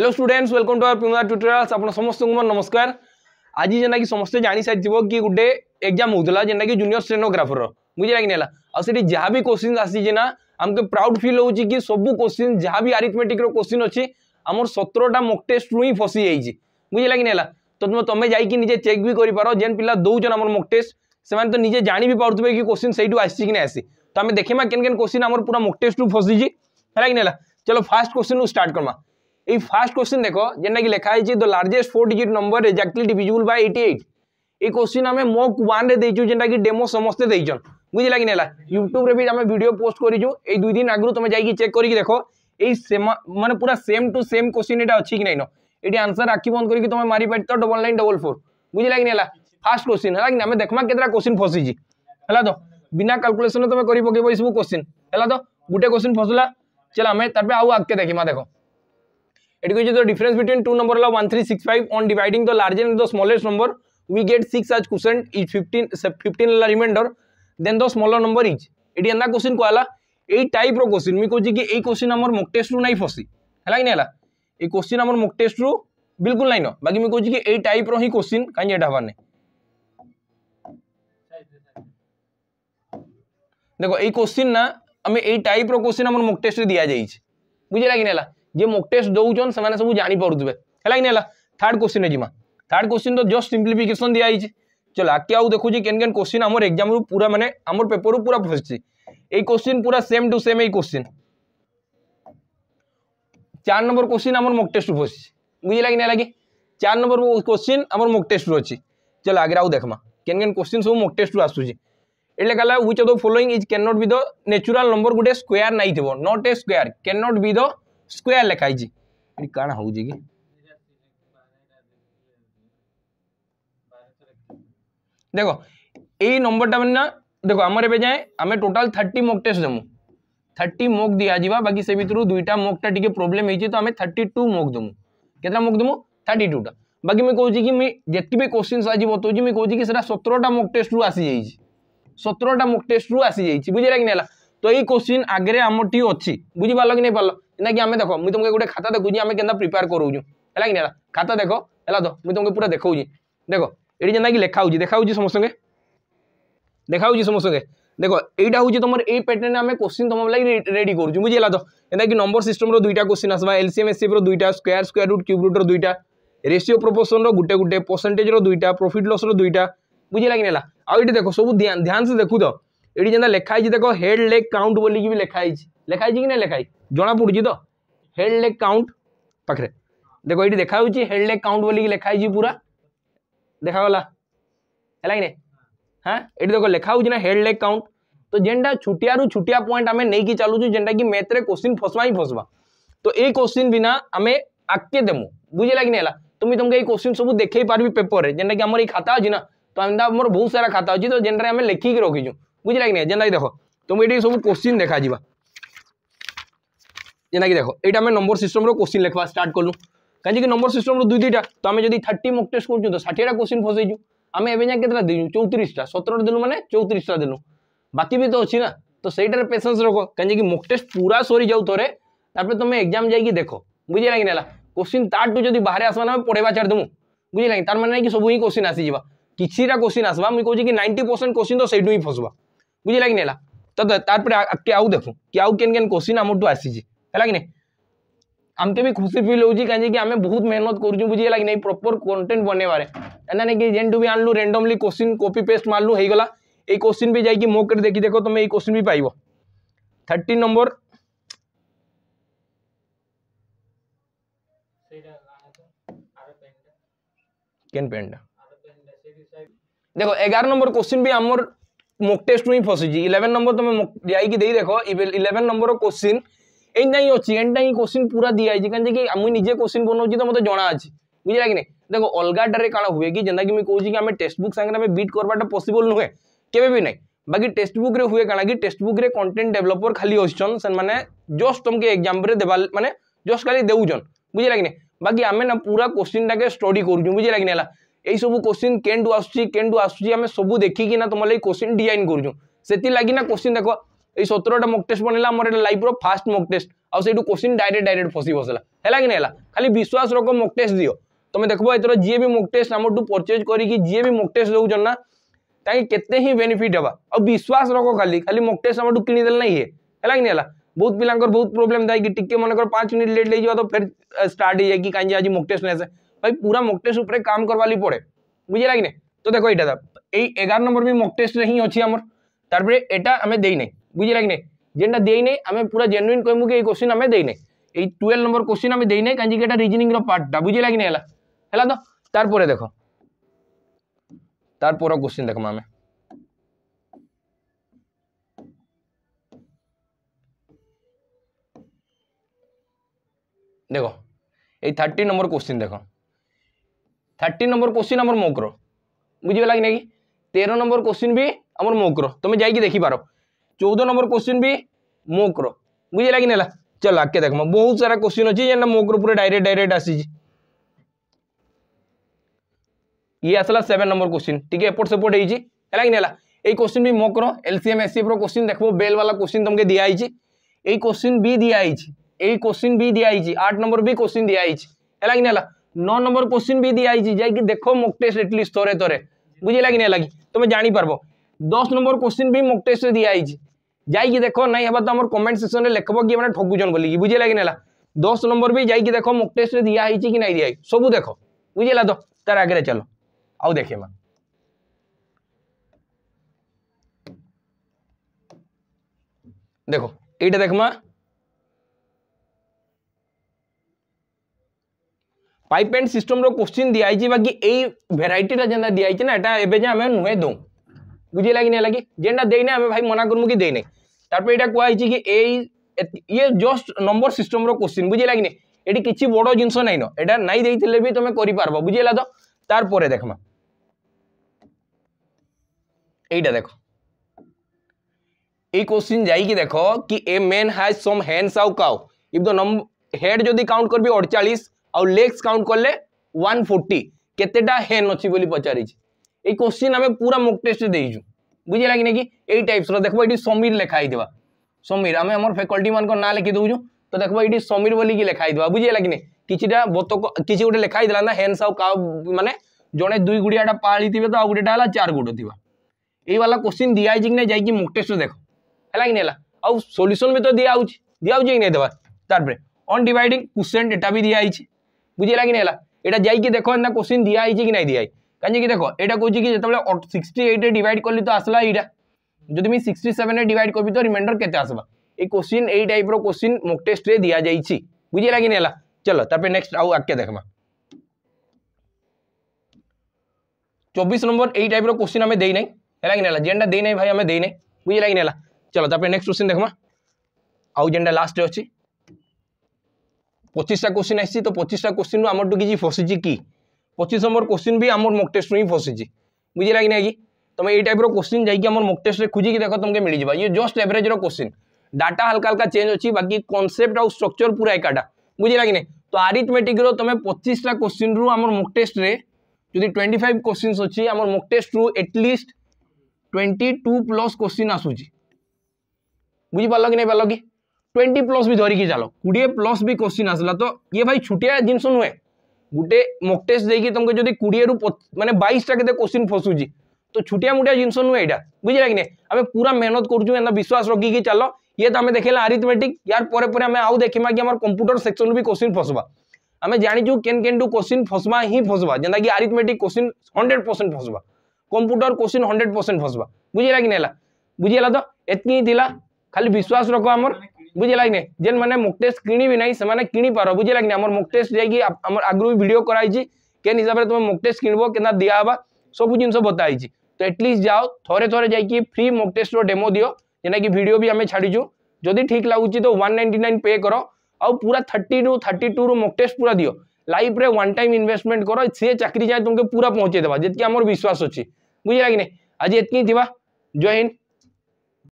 hello students welcome to our পিমা tutorials আপনার সমস্ত নমস্কার আজ যেটা কি সমস্ত জানি সারিথিব কি গোটে এক্সাম হোলা যেটা কি জুনিয়র স্টেনোগ্রাফর বুঝলা কি না আটি যা বি কোশ্চিন আসছে না আমাকে প্রাউড ফিল হচ্ছে কি সবু কোশ্চিন যা বি আরিথমেটিক্র কোশ্চিন অছি আমার সতেরোটা মোক টেস্ট রু ফসি যাইছি বুঝলা কি না তো তুমি যাই নিজে চেক বি করে পার যেন পিলা দৌছন আমার মোক টেস্ট সে তো নিজে জাঁ বি পুথে কি কোশ্চিন সেইটু আসছে কি না আসি তো আমি দেখিমা কেন কেন কোশ্চিন আমার পুরা মোক টেস্ট রু ফসিছি হল কি না চলো ফার্স্ট কোশ্চিন স্টার্ট করমা এই ফার্স্ট কোশ্চিন দেখো যেটা কি লেখা হয়েছে the largest four digit number is actually divisible by eighty eight এই কোশ্চিন আমি মক ওয়ানে দিয়েছু যেটা কি ডেমো সমস্তে দিয়েছন বুঝলা কি না ইউট্যুব্রে বি আমি ভিডিও পোস্ট করিছু এই দুই দিন আগু তুমি যাই চেক করি দেখো এই মানে পুরা সেম টু সেম কোশ্চিন এটা অছি কি নাই এটি আনসার আখি বন্ধ করি তুমি মারি পারি তো ডবল নাইন ডবল ফোর বুঝলা কি না ফার্স্ট কোশ্চিন হল কি আমি দেখমা কেতটা কোশ্চিন ফসিছি হল তো বিনা ক্যালকুলেসন তুমি করে পকাইব এইসব কোশ্চিন হল তো গোটে কোশ্চিন ফসলা চল আমি তারপরে আউ আগে দেখিমা দেখো It is the difference between two number of 1365 on dividing the largest and the smallest number we get 6 as quotient is 15 15 la remainder then the smaller number is eighty एना क्वेश्चन को type रो question मी कोची कि ए question हमर mock test रु नाही फसी हला कि नै हला क्वेश्चन हमर मॉक टेस्ट रू बिल्कुल नाही न बाकी मुझे कोची कि ए टाइप रो क्वेश्चन काई एटा हवा नै देखो क्वेश्चन ना हमें ए टाइप रो क्वेश्चन हमर टेस्ट रे दिया जाई कि नै যে ମୋକ୍ ଟେଷ୍ଟ ଦେଉଛନ୍ ସେମାନେ ସବୁ ଜାଣିପାରୁଥିବେ ହେଲା କି ହେଲା ଥାର୍ଡ କୋଶ୍ଚିନ୍ରେ ଯିମା ଥାର୍ଡ କୋଶ୍ଚିନ୍ ତ ଜଷ୍ଟ ସିମ୍ପ୍ଲିଫିକେସନ୍ ଦିଆହେଇଛି চল আগে আউ দেখুছি কেন কেন কোশ্চিন আমার এক্সামরু পুরা মানে আমার পেপরু পুরা ফসছি এই কোশ্চিন পুরা সেম টু সেম এই কোশ্চিন চার নম্বর কোশ্চিন আমার মক টেস্ট ফসছি বুঝলা কি না লাগে চার নম্বর কোশ্চিন আমার মক টেস্ট অছি চল আগে আউ দেখমা কেন কেন কোশ্চিন সব মক টেস্ট আসুছি এটা কালা which of the following is can not be the natural number গোটে স্কোয়ার নাই থিব not a square can not be the square लिखाई ही जी कण हो जी देखो ए नंबर टा ना देखो आमर ए जाए आमे टोटल 30 मॉक टेस्ट देमु 30 मॉक दिया जीवा बाकी से भीतर दुईटा मॉक टा टिके प्रॉब्लम हे जी तो आमे 32 मॉक देमु केतना मॉक देमु 32 टा बाकी मैं कहू कि जितक भी क्वेश्चन आज बताऊँ मैं कहूँ कि सतरटा मक टेस्ट रू आई सतरटा मक टेस्ट रू आई बुझे कि नहीं तो यही क्वेश्चन आगे आम टी अच्छी बुझीपाल कि नहीं पार्ल कि आम देख मुझे तुमको गोटे खाता देखुची आम के प्रिपेयर करूँ है कि खाता देख है तो मुझे तुमको पूरा देखा देख ये जेना कि लिखा देखा समस्तेंगे देखा समस्तेंगे देख यहाँ हूँ तुम ये पैटर्न में आम क्वेश्चन तुम लगे रेडी करूँ बुझेगा तो जैसे कि नंबर सिस्टम रुईटा क्वेश्चन आसवा एलसीएम एससीएफ रुईटा स्क्यार स्क्यार रुट क्यूब रुट्र दुईटा रेसीो प्रपोसन रोटे गुटे परसेंटेज दुईटा प्रफिट लस रुईटा बुझेगा कि ना आई देख सब ध्यान से देखु तो ये जैसे लिखाई देख हेड लेग काउंट बोलिक भी लिखाई लिखाई कि ना लिखाई जना पड़ी तो हेड लेग काउंट पाखे देखो ये देखा हेड लेग काउंट बोल लिखाई पूरा देखागला है हाँ ये देखो लिखाऊ हेड लेग काउंट तो जेनटा छुटिया छुटिया पॉइंट आम नहीं चलुचु जेनटा कि मैथ्रे क्वेश्चन फसवा ही फसवा तो, तो ये क्वेश्चन बिना आम आके देमु लगे ना तो तुम तुमको ये क्वेश्चन सब देख पार्बि पेपर में जेनटा कि आम खाता अच्छी ना तो एम बहुत सारा खाता अच्छी तो जेनटे आम लिखिक रखीचु बुझेगा लगे ना जेनटा देख तुम ये तो सब क्वेश्चन देखा जावा जेना कि देख ये आम नंबर सिस्टम रोश्चिन लिखा स्टार्ट कलु कहीं नंबर सिस्टम दुई दुईटा तो आम जब थर्टी मक टेस्ट करूँ तो षाठा क्वेश्चन फसैचु आम एवं जाए के चौतीसटा सतर दिनु मैंने चौतीसटा दिनु बाकी भी तो अच्छी ना तो सहीटार पेसेंस रख कहीं मक टेस्ट पूरा सरी जाऊ थे तुम एक्जाम जाकि देख बुझे लगे ना क्वेश्चन तार्ठू जब बाहर आसाना पढ़ेगा छाड़देमु बुझे लगे तार मैंने नहीं कि सब हिं क्वेश्चन आसी किसीटा क्वेश्चन आसवा मुझे कहूँ कि नाइंटी परसेंट क्वेश्चन तो सही फसवा बुझे लगे ना तो आउ देख कि आउ के क्वेश्चन आमठू आसी है आमके तो भी खुशी फिल हो कहीं आम बहुत मेहनत कर प्रपर कंटेन्ट बनवार एना नहीं कि जेन भी आनलू रैंडमली क्वेश्चन कॉपी पेस्ट मारलू गला ये क्वेश्चन भी जाइए मो कर देखी देख तुम तो ये क्वेश्चन भी पाइब थर्टीन नंबर केन पेनटा देखो एगार नंबर क्वेश्चन भी आम मोक टेस्ट में ही फसुच्छी इलेवेन नंबर तुम जाकि देख इलेवेन नंबर क्वेश्चन एनता ही अच्छे एनटा ही क्वेश्चन पूरा दिखाई कहते कि निजे क्वेश्चन बनाऊँच तो मतलब जना अच्छे बुझे कि नहीं देखो अलग डरें कल हुए कि जेनता कि मुझे कहूँ कि आम टेक्स्ट बुक सागर बीट करवाटे पसबल नुहे के ना बाकी टेक्स्ट हुए क्या कि टेक्स्ट कंटेन्ट डेवलपर खाली अच्छन से मैंने जस्ट तुमको एक्जाम देवा मैंने जस्ट खाली देउन बुझे लगे नहीं बाकी आम पूरा क्वेश्चन टाके स्टडी करुँ बुझे कि ये सब क्वेश्चन केन्टू आसू आसू आम सब देखिकी तुम लगे क्वेश्चन डिजाइन करुँ से लगी ना क्वेश्चन देख এই সতেরোটা মক টেস্ট বনিলা আমার এটা লাইফ্র ফার্স্ট মক টেস্ট ଆଉ ସେଇଠୁ କୋଶ୍ଚିନ୍ ଡାଇରେକ୍ଟ ଡାଇରେକ୍ଟ ଫସି ବସିଲା ହେଲା କି ନାହିଁ ହେଲା ଖାଲି ବିଶ୍ୱାସ ରଖ ମୋକ୍ ଟେଷ୍ଟ ଦିଅ ତମେ ଦେଖିବ ଏଥର ଯିଏ ବି ମୋକ୍ ଟେଷ୍ଟ ଆମଠୁ ପରଚେଜ୍ କରିକି ଯିଏ ବି ମୋକ୍ ଟେଷ୍ଟ ଦେଉଛନ୍ତି ନା ତାଙ୍କେ କେତେ ହିଁ ବେନିଫିଟ୍ ହେବା ଆଉ ବିଶ୍ୱାସ ରଖ ଖାଲି ଖାଲି ମୋକ୍ ଟେଷ୍ଟ ଆମଠୁ କିଣିଦେଲେ ନାହିଁ ଇଏ ହେଲା କି ନାହିଁ ହେଲା ବହୁତ ପିଲାଙ୍କର ବହୁତ ପ୍ରୋବ୍ଲେମ୍ ଥାଏ କି ଟିକେ ମନେକର ପାଞ୍ଚ ମିନିଟ୍ ଲେଟ୍ ହେଇଯିବ ତ ଫେର୍ ଷ୍ଟାର୍ଟ ହେଇଯାଏ କି କାହିଁକି ଆଜି ମୋକ୍ ଟେଷ୍ଟ ନେସେ ଭାଇ ପୁରା ମୋକ୍ ଟେଷ୍ଟ ଉପରେ କାମ କରବା ଲାଗି ପଡ଼େ ବୁଝିଲା କି ନାହିଁ ତ ଦେଖ ଏଇଟା ଏଇ ଏଗାର ନମ୍ବର ବି ମୋକ୍ ଟେଷ୍ଟରେ ହିଁ ଅଛି ଆମର ତାପରେ ଏଟା ଆମେ ଦେଇନାହିଁ বুঝে রাখনে যেটা দেই নাই আমি পুরা জেনুইন কহমু কি এই কোশ্চিন আমি দেই নাই এই টুয়েলভ নম্বর কোশ্চিন আমি দেই নাই কাহি এটা রিজনিং পার্টটা বুঝে রাখনে হল হল তো তারপরে দেখো তারপর কোশ্চিন দেখবা আমি দেখো এই থার্টি নম্বর কোশ্চিন দেখো থার্টি নম্বর কোশ্চিন আমার মৌক্র বুঝিপারা কি না কি তের নম্বর কোশ্চিন বি আমার মৌক্র তুমি যাই দেখিপার चौदह नंबर क्वेश्चन भी मोक्र बुझे लगे ना चल आके देख बहुत सारा क्वेश्चन अच्छे मोक्र पूरे डायरेक्ट डायरेक्ट आसी ये आसला सेवेन नंबर क्वेश्चन ठीक है एपट सेपट होगा कि ना ये क्वेश्चन भी मोक्र एलसीएम एसीएफ रोश्चिन देख बेल वाला क्वेश्चन तुमको दिखाई ये क्वेश्चन भी दिखाई ये क्वेश्चन भी दिखाई आठ नंबर भी क्वेश्चन दिखाई है ना नौ नंबर क्वेश्चन भी दिखाई जाकि देख मोक टेस्ट एटलिस्ट थोड़े थोड़े बुझेगा ना लगे तुम तो जापार दस नंबर क्वेश्चन भी मोक टेस्ट दिखाई যাইকি দেখো নাই হবা তো আমার কমেন্ট সেকশনে লিখব কি মানে ঠকুছন বলি বুঝিলা কি না দশ নম্বর বি যাইকি দেখো মুখ টেস্টে দিয়া হয়েছে কি নাই দিয়া সবু দেখো বুঝিলা তো তার আগে চলো আউ দেখেমা দেখো এইটা দেখমা পাইপ এন্ড সিস্টম रो क्वेश्चन दिया आइची बाकी एई वैरायटी रा जेंदा दिया आइची ना एटा एबे जे हमें नुहे दो बुझे लागी नहीं लागी जेंदा देई ना हमें भाई मना करमु कि देई नहीं তারপরে এটা কুহাইছি কি এই ইয়ে জস্ট নম্বর সিষ্টমর কোশ্চিন বুঝিলা কি এটি কিছু বড় জিনিস নাইন এটা নাই দিয়ে বি তুমি করে পারব বুঝিলা তো তারপরে দেখমা এইটা দেখো এই কোশ্চিন যাইকি দেখো কি a man has some hens আউ cow if the number head যদি কাউন্ট করবি অড়চাশ আউ লেগস কাউন্ট করলে ওয়ান ফোর্টি কেতেটা হ্যান্ড অছি বলে পচারিছি এই কোশ্চিন আমি পুরা মুখ টেস্ট দিয়েছু बुझेगा तो तो तो कि नहीं कि ये टाइप्स देख ये समीर लिखाई देवा समीर आम आम फैकल्टी मान ना लिखी दूचु तो देख ये समीर बोलिक लिखाई देवा बुझे कि नहीं किसी बत किसी गोटे लिखाई देना हेन्स आउ का मानने जड़े दुई गुड़िया पाली थे तो आउ गोटे चार गोट थी ये वाला क्वेश्चन दिखाई कि जाइए मोटेस्ट देख है कि नहीं आउ सल्यूसन भी तो दिखे दिखाई कि नहीं देवा तरह अनडिवाइड क्वेश्चन एटा भी दिखाई बुझेगा कि नहीं देख एना क्वेश्चन दिखाई कि नहीं दिखाई कहीं देख ये कौन कि जितने सिक्सट एइट डिवाइड तो आसला यहाँ जो सिक्स सेवेन डिवाइड करी तो रिमाइंडर के क्वेश्चन ये टाइप यही टाइप्र क्वेश्चन मोक टेस्ट दि जाइए बुझे लगे ना चलो तप नेक्ट आउ आगे देखा चौबीस नंबर यही टाइप क्वेश्चन आम देना है ना जेनटा देना भाई आम देना बुझे लगे ना चलो तप नेक्ट क्वेश्चन देखा आउ जेनटा लास्ट अच्छी पचिशा क्वेश्चन आ पचिशा क्वेश्चन आम किसी कि ପଚିଶ ନମ୍ବର କୋଶ୍ଚିନ୍ ବି ଆମର ମକ୍ ଟେଷ୍ଟରୁ ହିଁ ଫସିଛି ବୁଝିଲା କି ନାହିଁ କି ତୁମେ ଏଇ ଟାଇପ୍ର କୋଶ୍ଚିନ୍ ଯାଇକି ଆମର ମକ୍ ଟେଷ୍ଟରେ ଖୋଜିକି ଦେଖ ତୁମକୁ ମିଳିଯିବ ଇଏ ଜଷ୍ଟ ଏଭରେଜ୍ର କୋଶ୍ଚିନ୍ ଡାଟା ହାଲକା ହାଲକା ଚେଞ୍ଜ ଅଛି ବାକି କନସେପ୍ଟ ଆଉ ଷ୍ଟ୍ରକ୍ଚର ପୁରା ଏକାଟା ବୁଝିଲା କି ନାହିଁ ତ ଆରିଥମେଟିକ୍ର ତୁମେ ପଚିଶଟା କୋଶ୍ଚିନ୍ରୁ ଆମର ମକ୍ ଟେଷ୍ଟରେ ଯଦି ଟ୍ୱେଣ୍ଟି ଫାଇଭ୍ କୋଶ୍ଚିନ୍ସ ଅଛି ଆମର ମକ୍ ଟେଷ୍ଟରୁ at least twenty two plus question ଆସୁଛି ବୁଝିପାରିଲ କି ନାହିଁ ପାରିଲ କି ଟ୍ୱେଣ୍ଟି ପ୍ଲସ୍ ବି ଧରିକି ଚାଲ କୋଡ଼ିଏ ପ୍ଲସ୍ ବି କୋଶ୍ଚିନ୍ ଆସିଲା ତ ଇଏ ଭାଇ ଛୋଟିଆ ଜିନିଷ ନୁହେଁ গোটে মক টেস্ট দিয়ে তোমাকে যদি কোড়িয়ে মানে বাইশটা কেতে কোশ্চিন ফসুছি তো ছুটিয়া মুটিয়া জিনিস নুহে এটা বুঝলা কি না আমি পুরা মেহনত করছু এটা বিশ্বাস রকিকি চাল ইয়ে তো আমি দেখলা আরিথমেটিক ইয়ার পরে পরে আমি আউ দেখিমা কি আমার কম্পুটর সেকশন বি কোশ্চিন ফসবা আমি জাঁচু কেন কেনটু কোশ্চিন ফসবা হি ফসবা যেটা কি আরিথমেটিক কোশ্চিন হন্ড্রেড পরসেন্ট ফসবা কম্পুটর কোশ্চিন হন্ড্রেড পরসেন্ট ফসবা বুঝলা কি না বুঝিলা তো এতকি খালি বিশ্বাস রখ আমার बुझेगा कि जेन मैंने मुक्टेस्ट किणी भी से किणी पार बुझेगा कि नहीं मुक्टेस्ट जाइए भी भिडियो कराई के हिसाब से तुम मुक्टेस्ट किणव के दिहब सब जिन बताई तो एटलिस्ट जाओ थे थे जाकि फ्री मुक्टेस्टर डेमो दि जेना कि भिड भी आम छाड़ू जदि ठीक लगुच तो वन नाइंटी नाइन पे कर आउ पूरा थर्टी टू थर्टी टू रु मुक्टेस्ट पूरा दि लाइफ वन टाइम इनभेस्टमेंट कर सी चाकरी जाए तुमको पूरा पहुंचे देवा जितकी आम विश्वास अच्छी बुझेगा कि आज इतनी थी जय हिंद